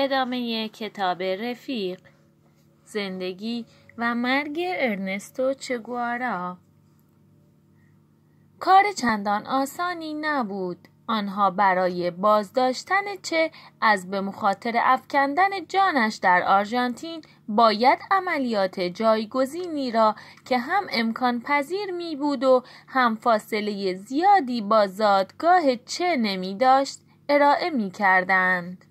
ادامه کتاب رفیق زندگی و مرگ ارنستو چگوارا کار چندان آسانی نبود آنها برای بازداشتن چه از به مخاطر افکندن جانش در آرژانتین باید عملیات جایگزینی را که هم امکان پذیر می بود و هم فاصله زیادی با زادگاه چه نمی داشت ارائه می کردند.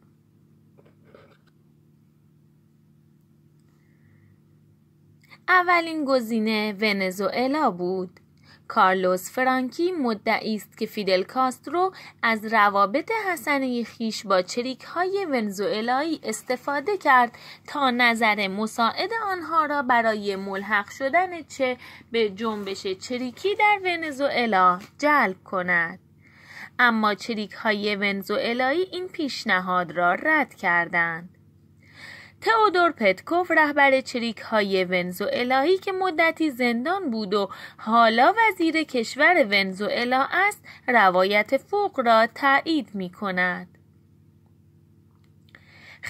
اولین گزینه ونزوئلا بود. کارلوس فرانکی مدعی است که فیدل کاسترو از روابط حسنه خیش با چریک های ونزوئلایی استفاده کرد تا نظر مساعد آنها را برای ملحق شدن چه به جنبش چریکی در ونزوئلا جلب کند. اما چریک های ونزوئلایی این پیشنهاد را رد کردند. تئودور پتکوف رهبر چریک های ونزوئلایی که مدتی زندان بود و حالا وزیر کشور ونزوئلا است روایت فوق را تایید می کند.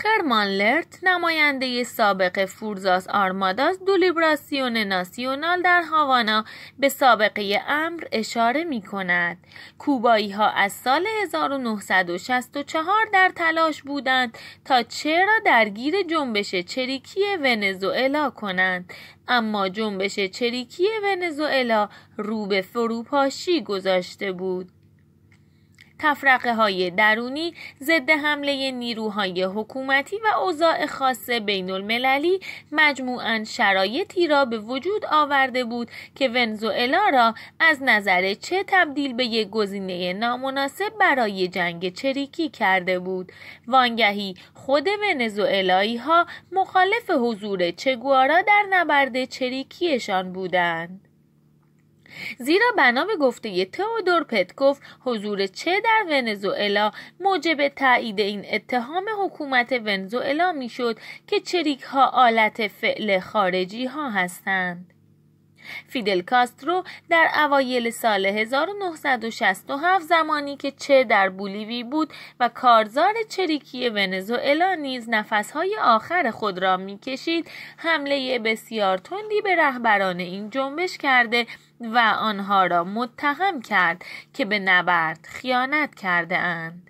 خرمان لرت نماینده سابق فورزاس آرماداس دو لیبراسیون ناسیونال در هاوانا به سابقه امر اشاره می کند. کوبایی ها از سال 1964 در تلاش بودند تا چرا را درگیر جنبش چریکی ونزوئلا کنند اما جنبش چریکی ونزوئلا رو به فروپاشی گذاشته بود. تفرقه های درونی ضد حمله نیروهای حکومتی و اوضاع خاص بین المللی مجموعاً شرایطی را به وجود آورده بود که ونزوئلا را از نظر چه تبدیل به یک گزینه نامناسب برای جنگ چریکی کرده بود وانگهی خود ونزوئلایی ها مخالف حضور چگوارا در نبرد چریکیشان بودند زیرا بنا به گفته تئودور پتکوف حضور چه در ونزوئلا موجب تایید این اتهام حکومت ونزوئلا میشد که چریک ها آلت فعل خارجی ها هستند فیدل کاسترو در اوایل سال 1967 زمانی که چه در بولیوی بود و کارزار چریکی ونزوئلا نیز نفسهای آخر خود را میکشید حمله بسیار تندی به رهبران این جنبش کرده و آنها را متهم کرد که به نبرد خیانت کرده اند.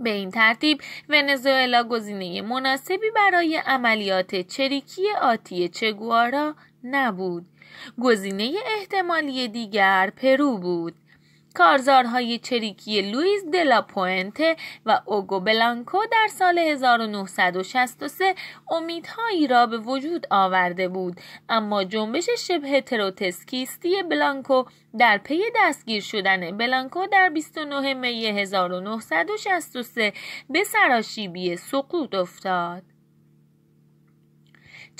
به این ترتیب ونزوئلا گزینه مناسبی برای عملیات چریکی آتی چگوارا نبود. گزینه احتمالی دیگر پرو بود. کارزارهای چریکی دلا پوئنته و اوگو بلانکو در سال 1963 امیدهایی را به وجود آورده بود اما جنبش شبه تروتسکیستی بلانکو در پی دستگیر شدن بلانکو در 29 می 1963 به سراشیبی سقوط افتاد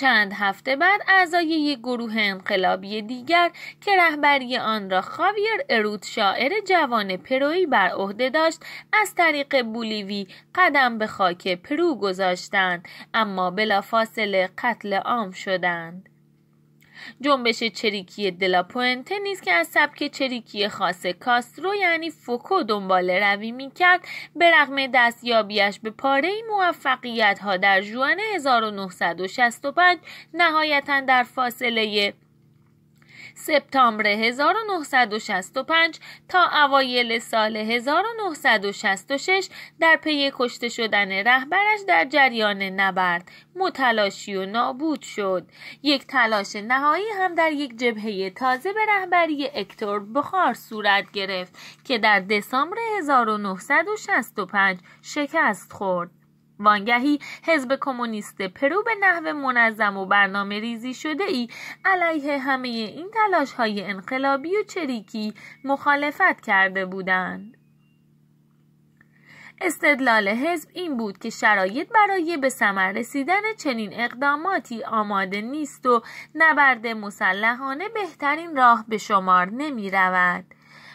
چند هفته بعد اعضای یک گروه انقلابی دیگر که رهبری آن را خاویر ارود شاعر جوان پرویی بر عهده داشت از طریق بولیوی قدم به خاک پرو گذاشتند اما بلافاصله قتل عام شدند جنبش چریکی دلاپوئنته نیست که از سبک چریکی خاص کاسترو یعنی فوکو دنبال روی میکرد به رغم دستیابیش به پاره موفقیت ها در جوان 1965 نهایتا در فاصله سپتامبر 1965 تا اوایل سال 1966 در پی کشته شدن رهبرش در جریان نبرد متلاشی و نابود شد یک تلاش نهایی هم در یک جبهه تازه به رهبری اکتور بخار صورت گرفت که در دسامبر 1965 شکست خورد وانگهی حزب کمونیست پرو به نحو منظم و برنامه ریزی شده ای علیه همه این تلاش های انقلابی و چریکی مخالفت کرده بودند. استدلال حزب این بود که شرایط برای به ثمر رسیدن چنین اقداماتی آماده نیست و نبرد مسلحانه بهترین راه به شمار نمی رود.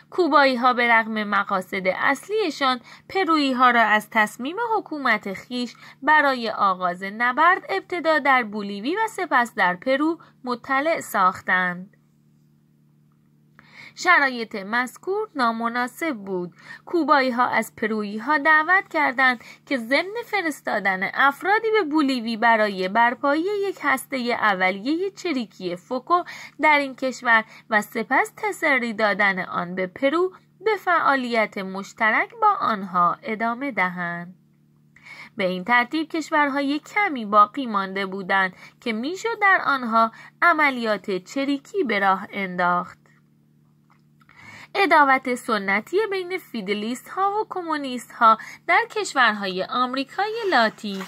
کوبایی ها به رغم مقاصد اصلیشان پرویی ها را از تصمیم حکومت خیش برای آغاز نبرد ابتدا در بولیوی و سپس در پرو مطلع ساختند. شرایط مذکور نامناسب بود کوبایی ها از پرویی ها دعوت کردند که ضمن فرستادن افرادی به بولیوی برای برپایی یک هسته اولیه چریکی فوکو در این کشور و سپس تسری دادن آن به پرو به فعالیت مشترک با آنها ادامه دهند. به این ترتیب کشورهای کمی باقی مانده بودند که میشد در آنها عملیات چریکی به راه انداخت. اداوت سنتی بین فیدلیست ها و کمونیست ها در کشورهای آمریکای لاتین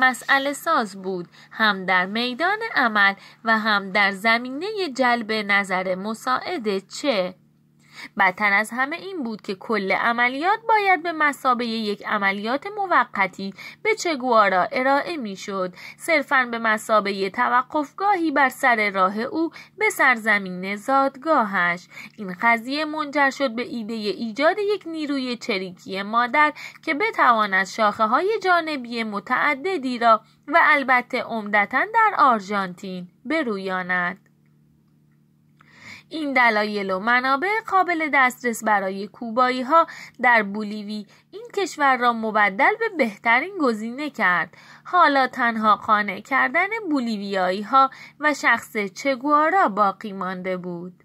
مسئله ساز بود هم در میدان عمل و هم در زمینه جلب نظر مساعد چه بدتر از همه این بود که کل عملیات باید به مسابه یک عملیات موقتی به چگوارا ارائه میشد صرفا به مسابه توقفگاهی بر سر راه او به سرزمین زادگاهش این قضیه منجر شد به ایده ایجاد یک نیروی چریکی مادر که بتواند شاخه های جانبی متعددی را و البته عمدتا در آرژانتین برویاند این دلایل و منابع قابل دسترس برای کوبایی ها در بولیوی این کشور را مبدل به بهترین گزینه کرد حالا تنها قانع کردن بولیویایی ها و شخص چگوارا باقی مانده بود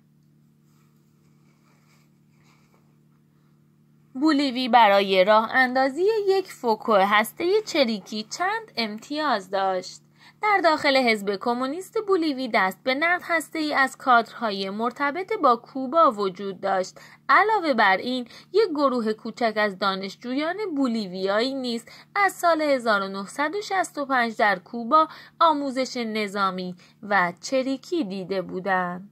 بولیوی برای راه اندازی یک فوکو هسته چریکی چند امتیاز داشت در داخل حزب کمونیست بولیوی دست به نقد هسته ای از کادرهای مرتبط با کوبا وجود داشت علاوه بر این یک گروه کوچک از دانشجویان بولیویایی نیز از سال 1965 در کوبا آموزش نظامی و چریکی دیده بودند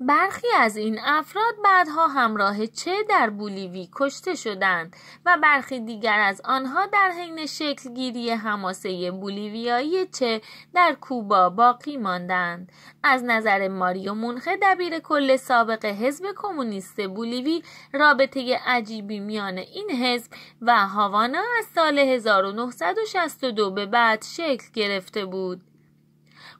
برخی از این افراد بعدها همراه چه در بولیوی کشته شدند و برخی دیگر از آنها در حین شکلگیری حماسه بولیویایی چه در کوبا باقی ماندند از نظر ماریو مونخه دبیر کل سابق حزب کمونیست بولیوی رابطه عجیبی میان این حزب و هاوانا از سال 1962 به بعد شکل گرفته بود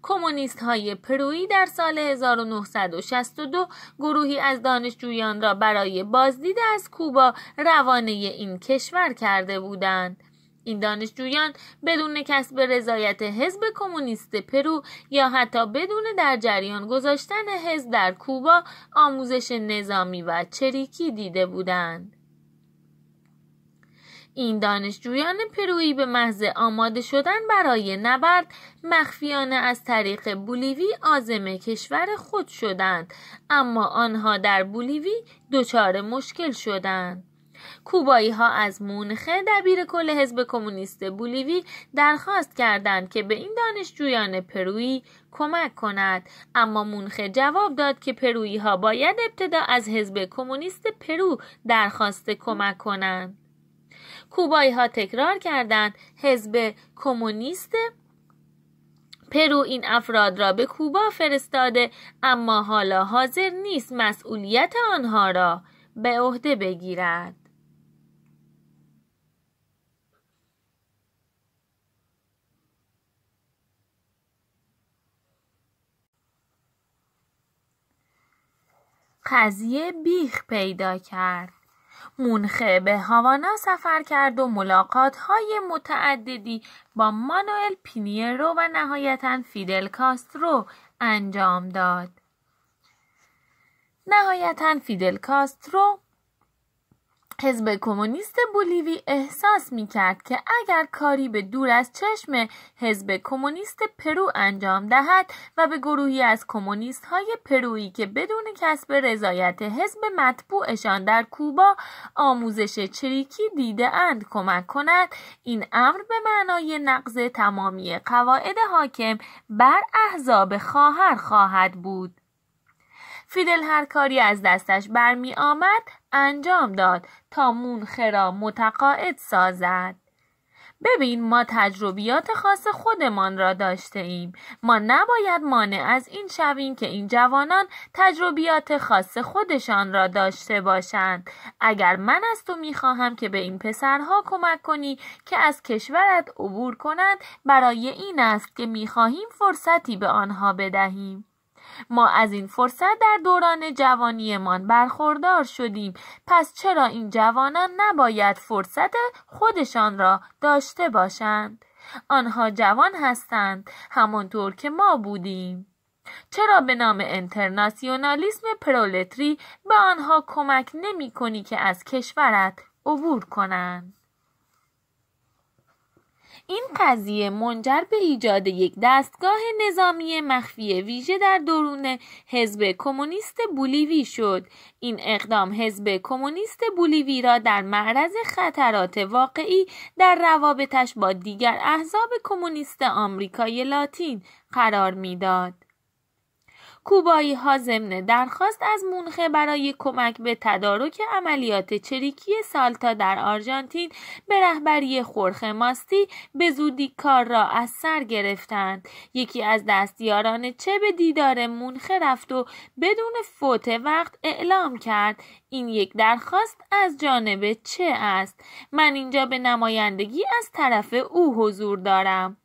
کمونیست های پرویی در سال 1962 گروهی از دانشجویان را برای بازدید از کوبا روانه این کشور کرده بودند. این دانشجویان بدون کسب رضایت حزب کمونیست پرو یا حتی بدون در جریان گذاشتن حزب در کوبا آموزش نظامی و چریکی دیده بودند. این دانشجویان پرویی به محض آماده شدن برای نبرد مخفیانه از طریق بولیوی آزم کشور خود شدند اما آنها در بولیوی دچار مشکل شدند کوبایی ها از مونخه دبیر کل حزب کمونیست بولیوی درخواست کردند که به این دانشجویان پرویی کمک کند اما مونخه جواب داد که پرویی ها باید ابتدا از حزب کمونیست پرو درخواست کمک کنند کوبایی ها تکرار کردند حزب کمونیست پرو این افراد را به کوبا فرستاده اما حالا حاضر نیست مسئولیت آنها را به عهده بگیرد قضیه بیخ پیدا کرد مونخه به هاوانا سفر کرد و ملاقات های متعددی با مانوئل پینیرو و نهایتا فیدل کاسترو انجام داد. نهایتا فیدل کاسترو حزب کمونیست بولیوی احساس می کرد که اگر کاری به دور از چشم حزب کمونیست پرو انجام دهد و به گروهی از کمونیست های پرویی که بدون کسب رضایت حزب مطبوعشان در کوبا آموزش چریکی دیده اند کمک کند این امر به معنای نقض تمامی قواعد حاکم بر احزاب خواهر خواهد بود فیدل هر کاری از دستش برمی آمد انجام داد تا مونخه را متقاعد سازد ببین ما تجربیات خاص خودمان را داشته ایم ما نباید مانع از این شویم که این جوانان تجربیات خاص خودشان را داشته باشند اگر من از تو خواهم که به این پسرها کمک کنی که از کشورت عبور کنند برای این است که می خواهیم فرصتی به آنها بدهیم ما از این فرصت در دوران جوانیمان برخوردار شدیم پس چرا این جوانان نباید فرصت خودشان را داشته باشند آنها جوان هستند همانطور که ما بودیم چرا به نام انترناسیونالیسم پرولتری به آنها کمک نمی کنی که از کشورت عبور کنند این قضیه منجر به ایجاد یک دستگاه نظامی مخفی ویژه در درون حزب کمونیست بولیوی شد این اقدام حزب کمونیست بولیوی را در معرض خطرات واقعی در روابطش با دیگر احزاب کمونیست آمریکای لاتین قرار میداد کوبایی ها ضمن درخواست از مونخه برای کمک به تدارک عملیات چریکی سالتا در آرژانتین به رهبری خورخ ماستی به زودی کار را از سر گرفتند یکی از دستیاران چه به دیدار مونخه رفت و بدون فوت وقت اعلام کرد این یک درخواست از جانب چه است من اینجا به نمایندگی از طرف او حضور دارم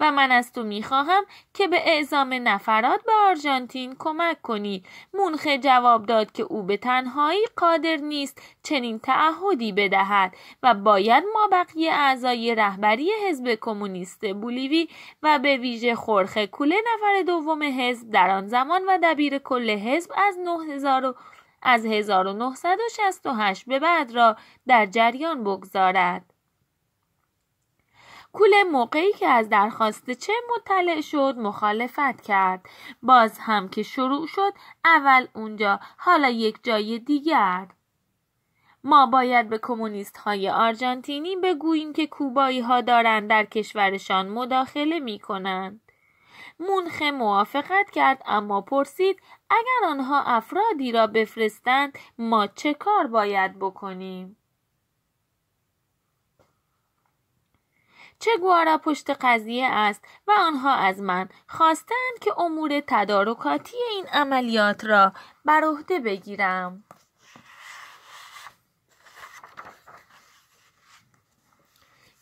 و من از تو میخواهم که به اعزام نفرات به آرژانتین کمک کنی مونخه جواب داد که او به تنهایی قادر نیست چنین تعهدی بدهد و باید ما بقیه اعضای رهبری حزب کمونیست بولیوی و به ویژه خورخه کوله نفر دوم حزب در آن زمان و دبیر کل حزب از 9000 از 1968 به بعد را در جریان بگذارد. کل موقعی که از درخواست چه مطلع شد مخالفت کرد باز هم که شروع شد اول اونجا حالا یک جای دیگر ما باید به کمونیست های آرژانتینی بگوییم که کوبایی ها دارند در کشورشان مداخله می کنند. مونخه موافقت کرد اما پرسید اگر آنها افرادی را بفرستند ما چه کار باید بکنیم؟ چه گوارا پشت قضیه است و آنها از من خواستند که امور تدارکاتی این عملیات را بر عهده بگیرم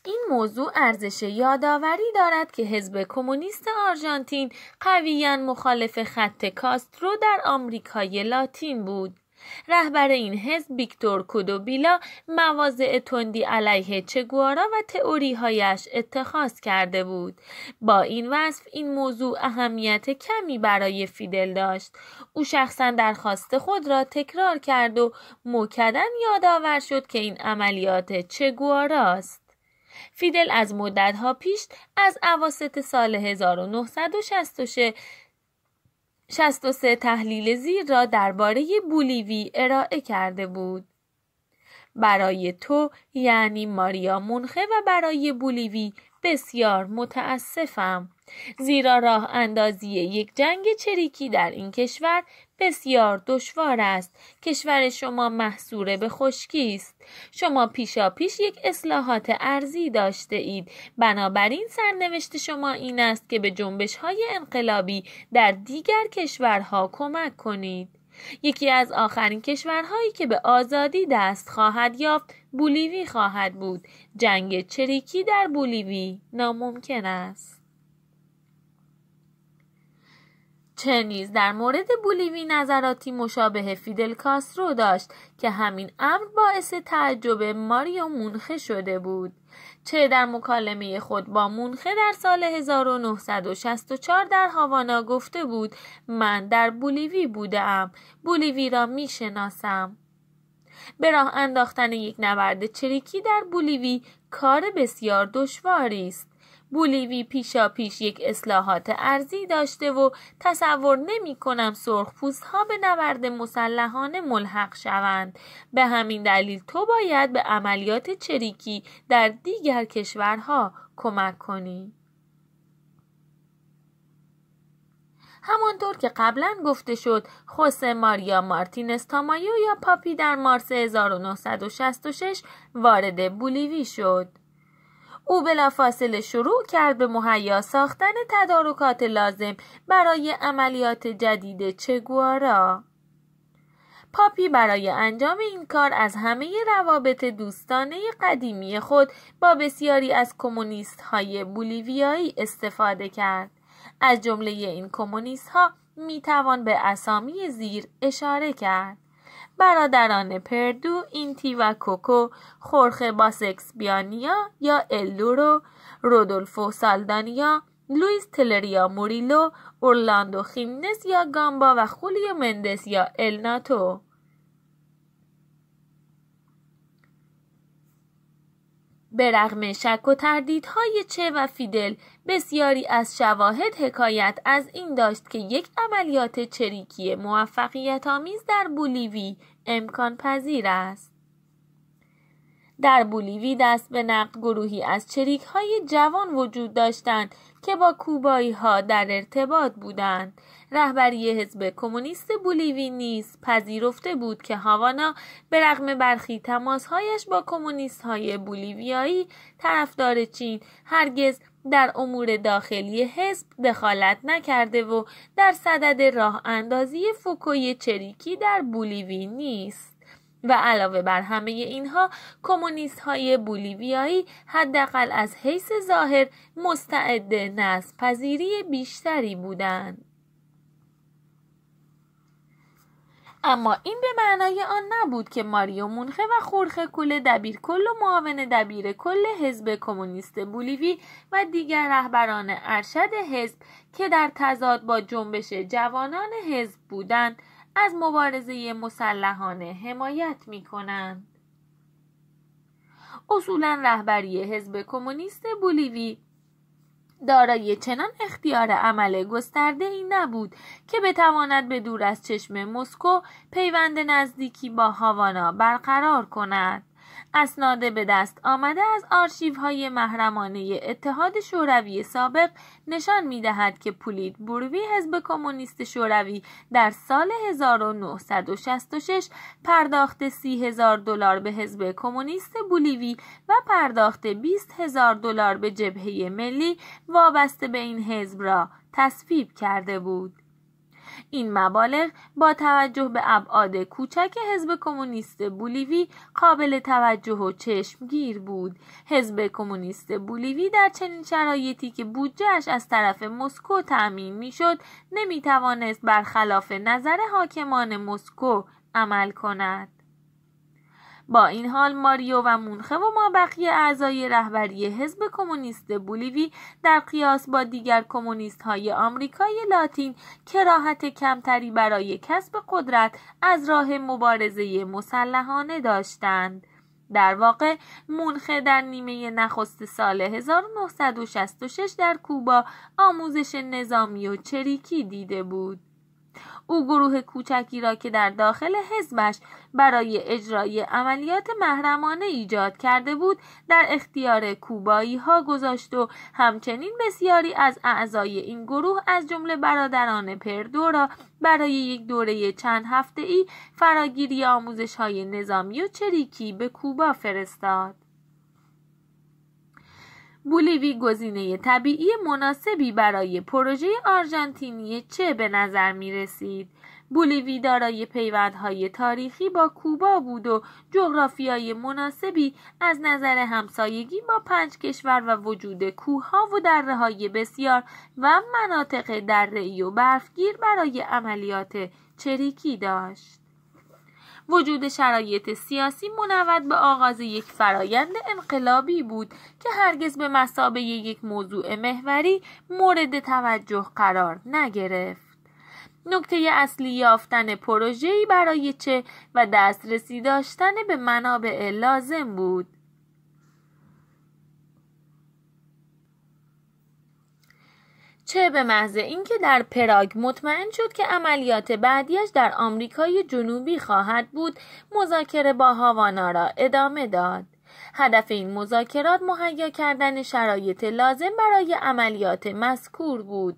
این موضوع ارزش یادآوری دارد که حزب کمونیست آرژانتین قویا مخالف خط کاسترو در آمریکای لاتین بود رهبر این حزب ویکتور کودوبیلا مواضع تندی علیه چگوارا و تئوریهایش اتخاذ کرده بود با این وصف این موضوع اهمیت کمی برای فیدل داشت او شخصا درخواست خود را تکرار کرد و مکدن یادآور شد که این عملیات است فیدل از مدتها پیش از عواست سال 1966 63 تحلیل زیر را درباره بولیوی ارائه کرده بود. برای تو یعنی ماریا مونخه و برای بولیوی بسیار متاسفم. زیرا راه اندازی یک جنگ چریکی در این کشور بسیار دشوار است کشور شما محصوره به خشکی است شما پیشا پیش یک اصلاحات ارزی داشته اید بنابراین سرنوشت شما این است که به جنبش های انقلابی در دیگر کشورها کمک کنید یکی از آخرین کشورهایی که به آزادی دست خواهد یافت بولیوی خواهد بود جنگ چریکی در بولیوی ناممکن است چه نیز در مورد بولیوی نظراتی مشابه فیدل کاسترو داشت که همین امر باعث تعجب ماریو مونخه شده بود چه در مکالمه خود با مونخه در سال 1964 در هاوانا گفته بود من در بولیوی بودم بولیوی را می شناسم به راه انداختن یک نبرد چریکی در بولیوی کار بسیار دشواری است بولیوی پیشا پیش یک اصلاحات ارزی داشته و تصور نمی کنم پوست ها به نبرد مسلحانه ملحق شوند به همین دلیل تو باید به عملیات چریکی در دیگر کشورها کمک کنی همانطور که قبلا گفته شد خوسه ماریا مارتینز تامایو یا پاپی در مارس 1966 وارد بولیوی شد او بلافاصله شروع کرد به مهیا ساختن تدارکات لازم برای عملیات جدید چگوارا پاپی برای انجام این کار از همه روابط دوستانه قدیمی خود با بسیاری از کمونیست های بولیویایی استفاده کرد. از جمله این کمونیست ها می توان به اسامی زیر اشاره کرد. برادران پردو، اینتی و کوکو، خورخه بیانیا یا الورو، رودولفو سالدانیا، لوئیس تلریا موریلو، اورلاندو خیمنس یا گامبا و خولیو مندس یا الناتو به رغم شک و تردیدهای چه و فیدل بسیاری از شواهد حکایت از این داشت که یک عملیات چریکی موفقیت آمیز در بولیوی امکان پذیر است. در بولیوی دست به نقد گروهی از چریک های جوان وجود داشتند که با کوبایی ها در ارتباط بودند رهبری حزب کمونیست بولیوی نیز پذیرفته بود که هاوانا به رغم برخی تماسهایش با کمونیست های بولیویایی طرفدار چین هرگز در امور داخلی حزب دخالت نکرده و در صدد راه اندازی فوکوی چریکی در بولیوی نیست و علاوه بر همه اینها کمونیست های بولیویایی حداقل از حیث ظاهر مستعد نصب پذیری بیشتری بودند. اما این به معنای آن نبود که ماریو مونخه و خورخه کل دبیر کل و معاون دبیر کل حزب کمونیست بولیوی و دیگر رهبران ارشد حزب که در تضاد با جنبش جوانان حزب بودند از مبارزه مسلحانه حمایت می کنند. اصولا رهبری حزب کمونیست بولیوی دارای چنان اختیار عمل گسترده ای نبود که بتواند به دور از چشم مسکو پیوند نزدیکی با هاوانا برقرار کند. اسناد به دست آمده از آرشیوهای محرمانه اتحاد شوروی سابق نشان می‌دهد که پولیت بروی حزب کمونیست شوروی در سال 1966 پرداخت 30 هزار دلار به حزب کمونیست بولیوی و پرداخت 20 هزار دلار به جبهه ملی وابسته به این حزب را تصویب کرده بود. این مبالغ با توجه به ابعاد کوچک حزب کمونیست بولیوی قابل توجه و چشمگیر بود حزب کمونیست بولیوی در چنین شرایطی که بودجهاش از طرف مسکو تعمین میشد نمیتوانست برخلاف نظر حاکمان مسکو عمل کند با این حال ماریو و مونخه و ما بقیه اعضای رهبری حزب کمونیست بولیوی در قیاس با دیگر کمونیست های آمریکای لاتین کراهت کمتری برای کسب قدرت از راه مبارزه مسلحانه داشتند. در واقع مونخه در نیمه نخست سال 1966 در کوبا آموزش نظامی و چریکی دیده بود. او گروه کوچکی را که در داخل حزبش برای اجرای عملیات محرمانه ایجاد کرده بود در اختیار کوبایی ها گذاشت و همچنین بسیاری از اعضای این گروه از جمله برادران پردو را برای یک دوره چند هفته ای فراگیری آموزش های نظامی و چریکی به کوبا فرستاد. بولیوی گزینه طبیعی مناسبی برای پروژه آرژانتینی چه به نظر می رسید؟ بولیوی دارای پیوندهای تاریخی با کوبا بود و جغرافیای مناسبی از نظر همسایگی با پنج کشور و وجود کوهها و دره های بسیار و مناطق درهای و برفگیر برای عملیات چریکی داشت. وجود شرایط سیاسی منود به آغاز یک فرایند انقلابی بود که هرگز به مسابه یک موضوع محوری مورد توجه قرار نگرفت. نکته اصلی یافتن پروژه‌ای برای چه و دسترسی داشتن به منابع لازم بود. چه به محض اینکه در پراگ مطمئن شد که عملیات بعدیش در آمریکای جنوبی خواهد بود مذاکره با هاوانا را ادامه داد هدف این مذاکرات مهیا کردن شرایط لازم برای عملیات مذکور بود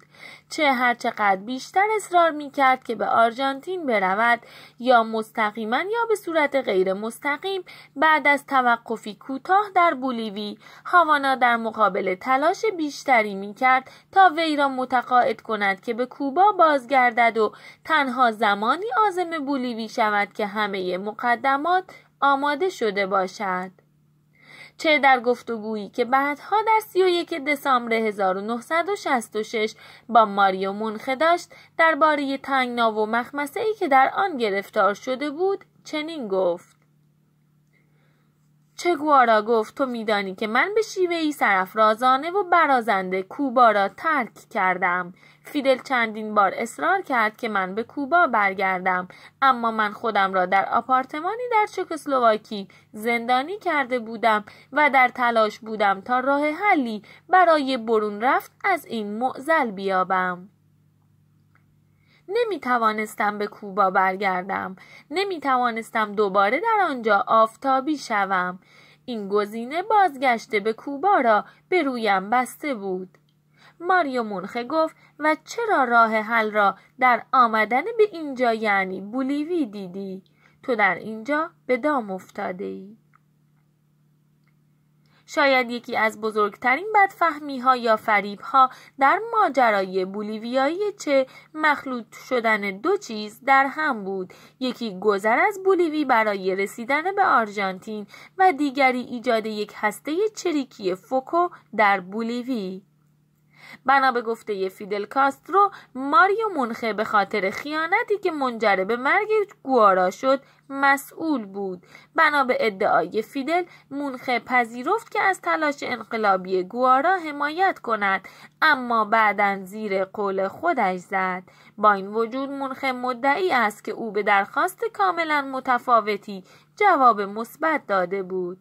چه هرچقدر بیشتر اصرار می کرد که به آرژانتین برود یا مستقیما یا به صورت غیر مستقیم بعد از توقفی کوتاه در بولیوی هاوانا در مقابل تلاش بیشتری می کرد تا وی را متقاعد کند که به کوبا بازگردد و تنها زمانی آزم بولیوی شود که همه مقدمات آماده شده باشد. چه در گفتگویی که بعدها در 31 دسامبر 1966 با ماریو مونخه داشت درباره تنگنا و مخمسه ای که در آن گرفتار شده بود چنین گفت چگوارا گفت تو میدانی که من به شیوه ای رازانه و برازنده کوبا را ترک کردم فیدل چندین بار اصرار کرد که من به کوبا برگردم اما من خودم را در آپارتمانی در چکسلواکی زندانی کرده بودم و در تلاش بودم تا راه حلی برای برون رفت از این معزل بیابم نمی توانستم به کوبا برگردم نمی توانستم دوباره در آنجا آفتابی شوم این گزینه بازگشته به کوبا را به رویم بسته بود ماریو مونخه گفت و چرا راه حل را در آمدن به اینجا یعنی بولیوی دیدی تو در اینجا به دام افتاده ای شاید یکی از بزرگترین بدفهمی ها یا فریب ها در ماجرای بولیویایی چه مخلوط شدن دو چیز در هم بود یکی گذر از بولیوی برای رسیدن به آرژانتین و دیگری ایجاد یک هسته چریکی فوکو در بولیوی بنا به گفته فیدل کاسترو ماریو مونخه به خاطر خیانتی که منجر به مرگ گوارا شد مسئول بود بنا به ادعای فیدل مونخه پذیرفت که از تلاش انقلابی گوارا حمایت کند اما بعدا زیر قول خودش زد با این وجود مونخه مدعی است که او به درخواست کاملا متفاوتی جواب مثبت داده بود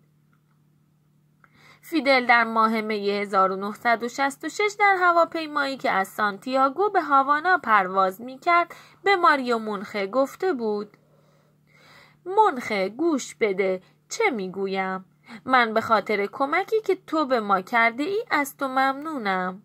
فیدل در ماه می 1966 در هواپیمایی که از سانتیاگو به هاوانا پرواز می کرد به ماریو مونخه گفته بود منخه گوش بده چه می گویم؟ من به خاطر کمکی که تو به ما کرده ای از تو ممنونم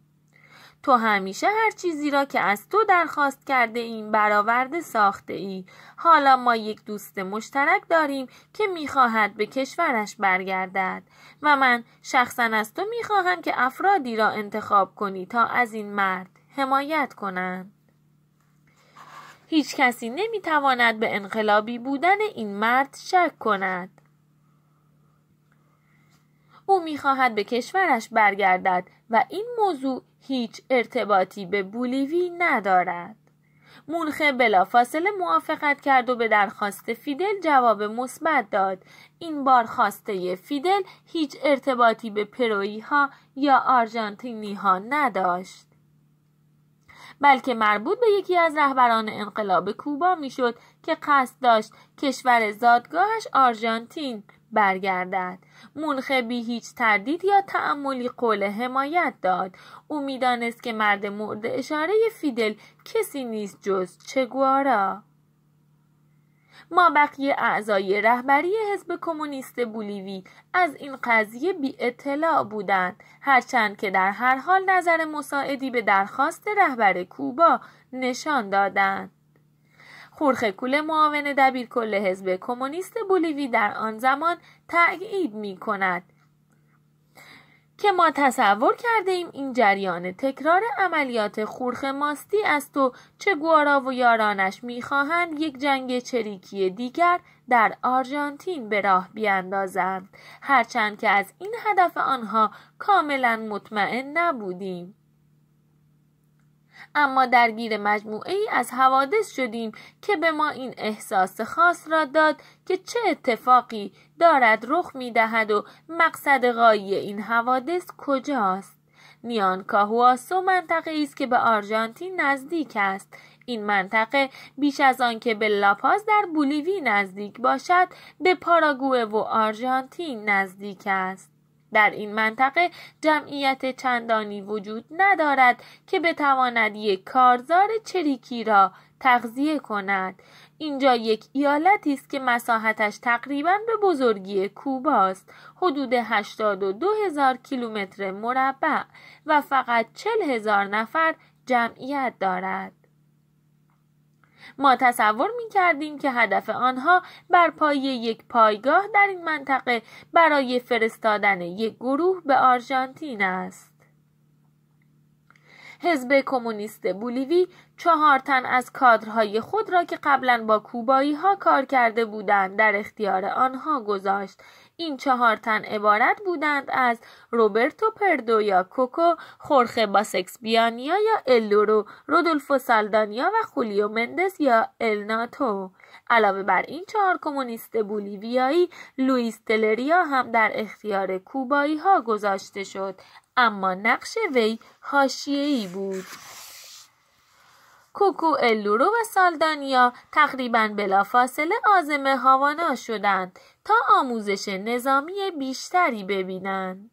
تو همیشه هر چیزی را که از تو درخواست کرده این برآورده ساخته ای حالا ما یک دوست مشترک داریم که میخواهد به کشورش برگردد و من شخصا از تو میخواهم که افرادی را انتخاب کنی تا از این مرد حمایت کنند هیچ کسی نمیتواند به انقلابی بودن این مرد شک کند او میخواهد به کشورش برگردد و این موضوع هیچ ارتباطی به بولیوی ندارد. مونخه بلافاصله موافقت کرد و به درخواست فیدل جواب مثبت داد این بار خواسته فیدل هیچ ارتباطی به پرویی ها یا آرژانتینی ها نداشت بلکه مربوط به یکی از رهبران انقلاب کوبا میشد که قصد داشت کشور زادگاهش آرژانتین برگردد مونخه بی هیچ تردید یا تعملی قول حمایت داد او میدانست که مرد مورد اشاره فیدل کسی نیست جز چگوارا ما بقیه اعضای رهبری حزب کمونیست بولیوی از این قضیه بی اطلاع بودند هرچند که در هر حال نظر مساعدی به درخواست رهبر کوبا نشان دادند خورخه کوله معاون دبیر کل حزب کمونیست بولیوی در آن زمان تأیید می کند که ما تصور کرده ایم این جریان تکرار عملیات خورخه ماستی است و چه گوارا و یارانش میخواهند یک جنگ چریکی دیگر در آرژانتین به راه بیاندازند هرچند که از این هدف آنها کاملا مطمئن نبودیم اما درگیر مجموعه ای از حوادث شدیم که به ما این احساس خاص را داد که چه اتفاقی دارد رخ می دهد و مقصد غایی این حوادث کجاست نیان کاهواسو منطقه است که به آرژانتین نزدیک است این منطقه بیش از آن که به لاپاز در بولیوی نزدیک باشد به پاراگوه و آرژانتین نزدیک است در این منطقه جمعیت چندانی وجود ندارد که بتواند یک کارزار چریکی را تغذیه کند اینجا یک ایالتی است که مساحتش تقریبا به بزرگی کوبا است حدود 82 هزار کیلومتر مربع و فقط 40 هزار نفر جمعیت دارد ما تصور می کردیم که هدف آنها بر پای یک پایگاه در این منطقه برای فرستادن یک گروه به آرژانتین است. حزب کمونیست بولیوی چهار تن از کادرهای خود را که قبلا با کوبایی ها کار کرده بودند در اختیار آنها گذاشت این چهار تن عبارت بودند از روبرتو پردویا کوکو خورخه بیانیا یا الورو رودولفو سالدانیا و خولیو مندس یا الناتو علاوه بر این چهار کمونیست بولیویایی لوئیس تلریا هم در اختیار کوبایی ها گذاشته شد اما نقش وی حاشیه‌ای بود کوکو الورو و سالدانیا تقریبا بلافاصله عازم هاوانا شدند تا آموزش نظامی بیشتری ببینند.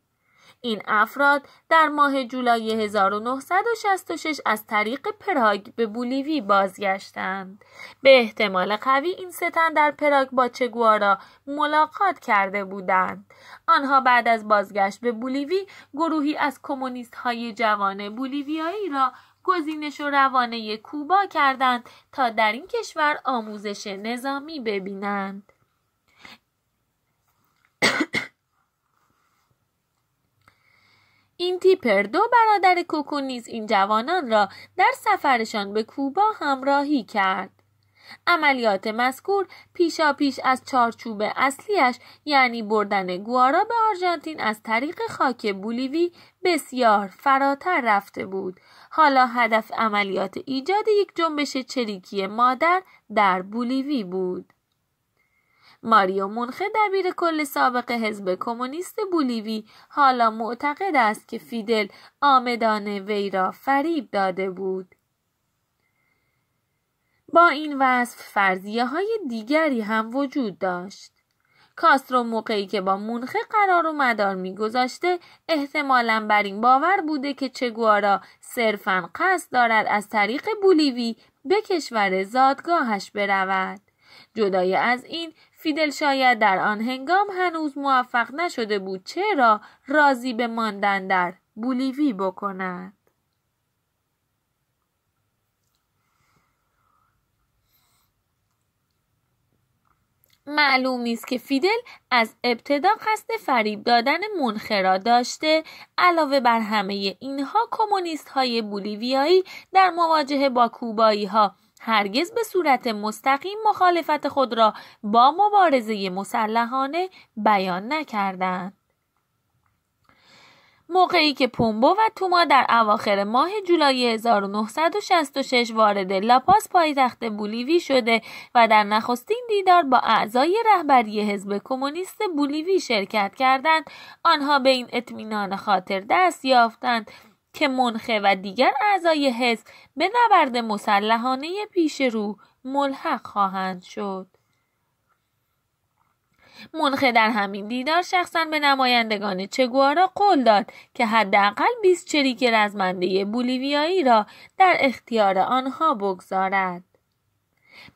این افراد در ماه جولای 1966 از طریق پراگ به بولیوی بازگشتند. به احتمال قوی این ستن در پراگ با چگوارا ملاقات کرده بودند. آنها بعد از بازگشت به بولیوی گروهی از کمونیست های جوان بولیویایی را گزینش روانه کوبا کردند تا در این کشور آموزش نظامی ببینند این تیپر دو برادر کوکو نیز این جوانان را در سفرشان به کوبا همراهی کرد عملیات مذکور پیشا پیش از چارچوب اصلیش یعنی بردن گوارا به آرژانتین از طریق خاک بولیوی بسیار فراتر رفته بود حالا هدف عملیات ایجاد یک جنبش چریکی مادر در بولیوی بود. ماریو مونخه دبیر کل سابق حزب کمونیست بولیوی حالا معتقد است که فیدل آمدان وی را فریب داده بود. با این وصف فرضیه های دیگری هم وجود داشت. کاسترو موقعی که با مونخه قرار و مدار میگذاشته احتمالا بر این باور بوده که چگوارا صرفا قصد دارد از طریق بولیوی به کشور زادگاهش برود جدای از این فیدل شاید در آن هنگام هنوز موفق نشده بود چرا راضی به ماندن در بولیوی بکند معلوم نیست که فیدل از ابتدا قصد فریب دادن منخرا داشته علاوه بر همه اینها کمونیست های بولیویایی در مواجهه با کوبایی ها هرگز به صورت مستقیم مخالفت خود را با مبارزه مسلحانه بیان نکردند. موقعی که پومبو و توما در اواخر ماه جولای 1966 وارد لاپاس پایتخت بولیوی شده و در نخستین دیدار با اعضای رهبری حزب کمونیست بولیوی شرکت کردند آنها به این اطمینان خاطر دست یافتند که منخه و دیگر اعضای حزب به نبرد مسلحانه پیش رو ملحق خواهند شد منخه در همین دیدار شخصا به نمایندگان چگوارا قول داد که حداقل 20 چریک رزمنده بولیویایی را در اختیار آنها بگذارد.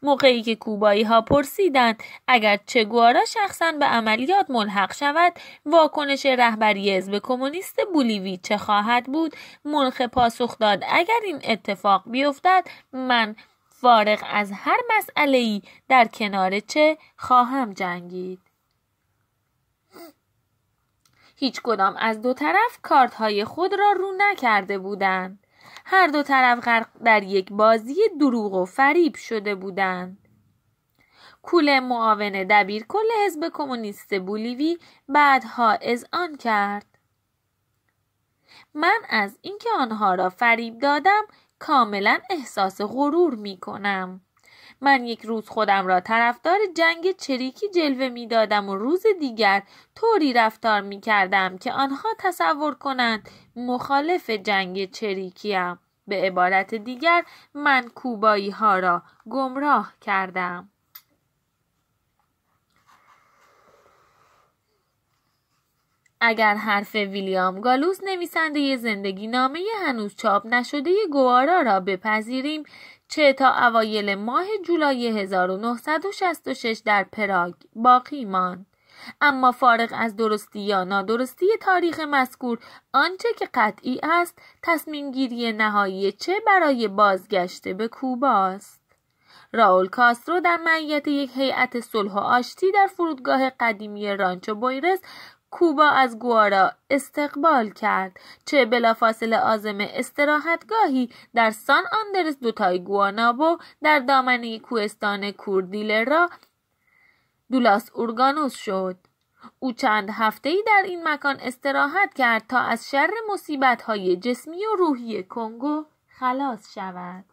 موقعی که کوبایی ها پرسیدند اگر چگوارا شخصا به عملیات ملحق شود واکنش رهبری حزب کمونیست بولیوی چه خواهد بود منخه پاسخ داد اگر این اتفاق بیفتد من فارغ از هر مسئله ای در کنار چه خواهم جنگید هیچ کدام از دو طرف کارت های خود را رو نکرده بودند. هر دو طرف غرق در یک بازی دروغ و فریب شده بودند. کول معاون دبیر کل حزب کمونیست بولیوی بعدها از آن کرد. من از اینکه آنها را فریب دادم کاملا احساس غرور می کنم. من یک روز خودم را طرفدار جنگ چریکی جلوه می دادم و روز دیگر طوری رفتار می کردم که آنها تصور کنند مخالف جنگ چریکیم. به عبارت دیگر من کوبایی ها را گمراه کردم. اگر حرف ویلیام گالوس نویسنده زندگی نامه هنوز چاپ نشده گوارا را بپذیریم چه تا اوایل ماه جولای 1966 در پراگ باقی ماند. اما فارغ از درستی یا نادرستی تاریخ مذکور آنچه که قطعی است تصمیم گیری نهایی چه برای بازگشت به کوبا است راول کاسترو در معیت یک هیئت صلح و آشتی در فرودگاه قدیمی رانچو بویرس کوبا از گوارا استقبال کرد چه بلافاصله آزم استراحتگاهی در سان آندرس دوتای گوانابو در دامنه کوهستان کوردیلرا را دولاس اورگانوس شد او چند هفته ای در این مکان استراحت کرد تا از شر مصیبت های جسمی و روحی کنگو خلاص شود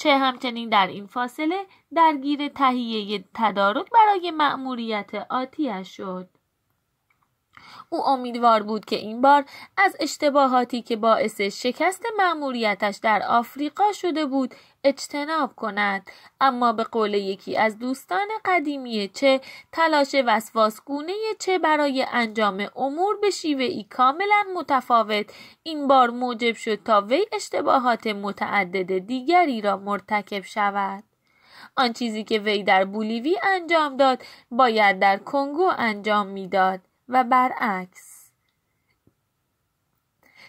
چه همچنین در این فاصله درگیر تهیه تدارک برای مأموریت آتیش شد. او امیدوار بود که این بار از اشتباهاتی که باعث شکست مأموریتش در آفریقا شده بود اجتناب کند اما به قول یکی از دوستان قدیمی چه تلاش وسواسگونه چه برای انجام امور به شیوه ای کاملا متفاوت این بار موجب شد تا وی اشتباهات متعدد دیگری را مرتکب شود آن چیزی که وی در بولیوی انجام داد باید در کنگو انجام میداد و برعکس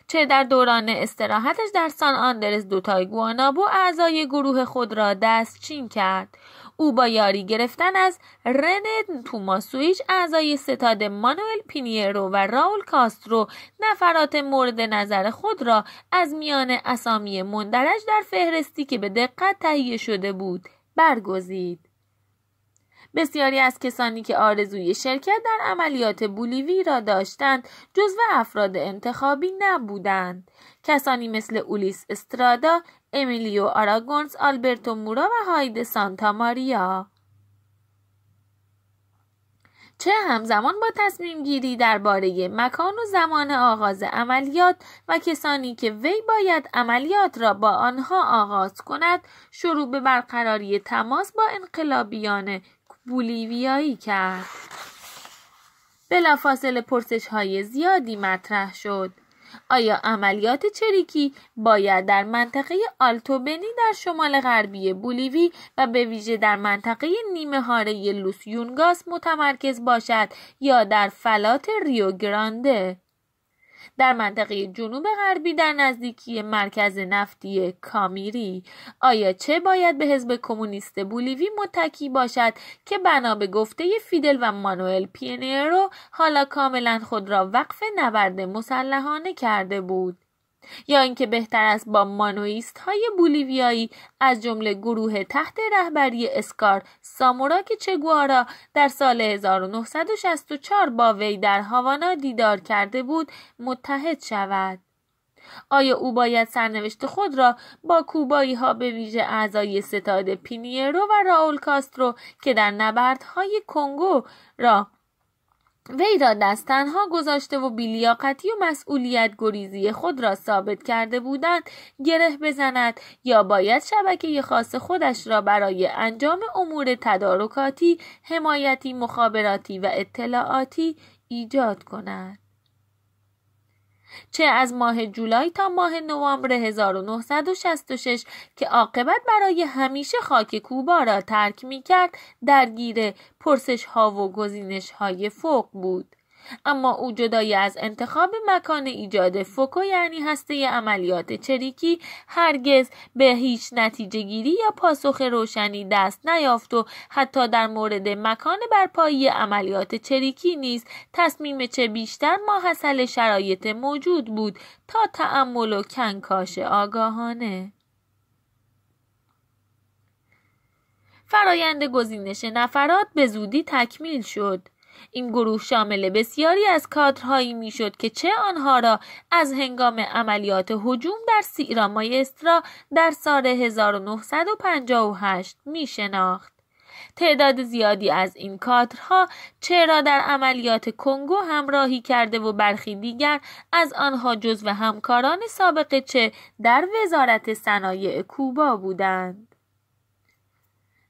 چه در دوران استراحتش در سان آندرس دوتای گوانابو اعضای گروه خود را دست چین کرد او با یاری گرفتن از رن توماسویچ اعضای ستاد مانوئل پینیرو و راول کاسترو نفرات مورد نظر خود را از میان اسامی مندرج در فهرستی که به دقت تهیه شده بود برگزید بسیاری از کسانی که آرزوی شرکت در عملیات بولیوی را داشتند جزو افراد انتخابی نبودند کسانی مثل اولیس استرادا امیلیو آراگونز آلبرتو مورا و هاید سانتا ماریا چه همزمان با تصمیم گیری درباره مکان و زمان آغاز عملیات و کسانی که وی باید عملیات را با آنها آغاز کند شروع به برقراری تماس با انقلابیان بولیویایی کرد. بلافاصله پرسش های زیادی مطرح شد. آیا عملیات چریکی باید در منطقه آلتوبنی در شمال غربی بولیوی و به ویژه در منطقه نیمه هاره لوس یونگاس متمرکز باشد یا در فلات ریو در منطقه جنوب غربی در نزدیکی مرکز نفتی کامیری آیا چه باید به حزب کمونیست بولیوی متکی باشد که بنا به گفته فیدل و مانوئل پینیرو حالا کاملا خود را وقف نبرد مسلحانه کرده بود یا اینکه بهتر است با مانویست های بولیویایی از جمله گروه تحت رهبری اسکار ساموراک چگوارا در سال 1964 با وی در هاوانا دیدار کرده بود متحد شود آیا او باید سرنوشت خود را با کوبایی ها به ویژه اعضای ستاد پینیرو و راول کاسترو که در نبردهای کنگو را وی را دست تنها گذاشته و بیلیاقتی و مسئولیت گریزی خود را ثابت کرده بودند گره بزند یا باید شبکه خاص خودش را برای انجام امور تدارکاتی، حمایتی، مخابراتی و اطلاعاتی ایجاد کند. چه از ماه جولای تا ماه نوامبر 1966 که عاقبت برای همیشه خاک کوبا را ترک می کرد درگیر پرسش ها و گزینش های فوق بود. اما او از انتخاب مکان ایجاد فوکو یعنی هسته عملیات چریکی هرگز به هیچ نتیجه گیری یا پاسخ روشنی دست نیافت و حتی در مورد مکان برپایی عملیات چریکی نیز تصمیم چه بیشتر ماحصل شرایط موجود بود تا تعمل و کنکاش آگاهانه فرایند گزینش نفرات به زودی تکمیل شد این گروه شامل بسیاری از کادرهایی میشد که چه آنها را از هنگام عملیات هجوم در سیرا مایسترا در سال 1958 می شناخت. تعداد زیادی از این کادرها چرا در عملیات کنگو همراهی کرده و برخی دیگر از آنها جزو همکاران سابق چه در وزارت صنایع کوبا بودند.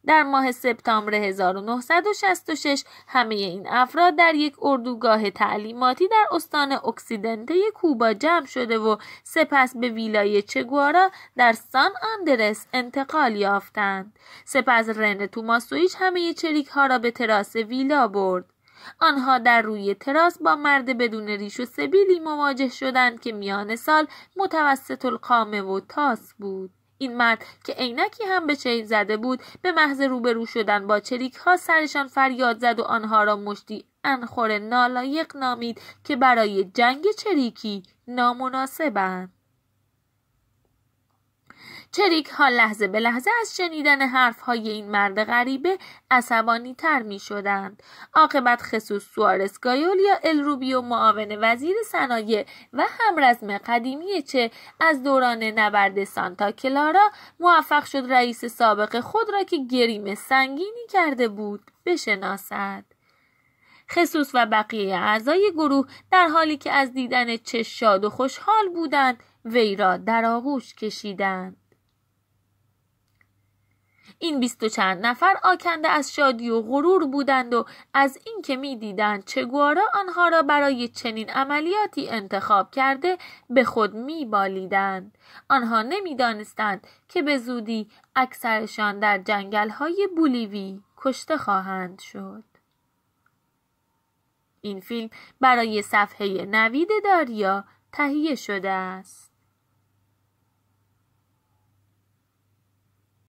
در ماه سپتامبر 1966 همه این افراد در یک اردوگاه تعلیماتی در استان اکسیدنته کوبا جمع شده و سپس به ویلای چگوارا در سان آندرس انتقال یافتند. سپس رن توماسویچ همه چریک ها را به تراس ویلا برد. آنها در روی تراس با مرد بدون ریش و سبیلی مواجه شدند که میان سال متوسط القامه و تاس بود. این مرد که عینکی هم به چین زده بود به محض روبرو شدن با چریک ها سرشان فریاد زد و آنها را مشتی انخور نالایق نامید که برای جنگ چریکی نامناسبند چریک ها لحظه به لحظه از شنیدن حرف های این مرد غریبه عصبانی تر می شدند. عاقبت خصوص سوارس گایول یا و معاون وزیر صنایع و همرزم قدیمی چه از دوران نبرد سانتا کلارا موفق شد رئیس سابق خود را که گریم سنگینی کرده بود بشناسد. خصوص و بقیه اعضای گروه در حالی که از دیدن چه شاد و خوشحال بودند وی را در آغوش کشیدند این بیست و چند نفر آکنده از شادی و غرور بودند و از اینکه میدیدند چگوارا آنها را برای چنین عملیاتی انتخاب کرده به خود میبالیدند آنها نمیدانستند که به زودی اکثرشان در جنگل های بولیوی کشته خواهند شد این فیلم برای صفحه نوید داریا تهیه شده است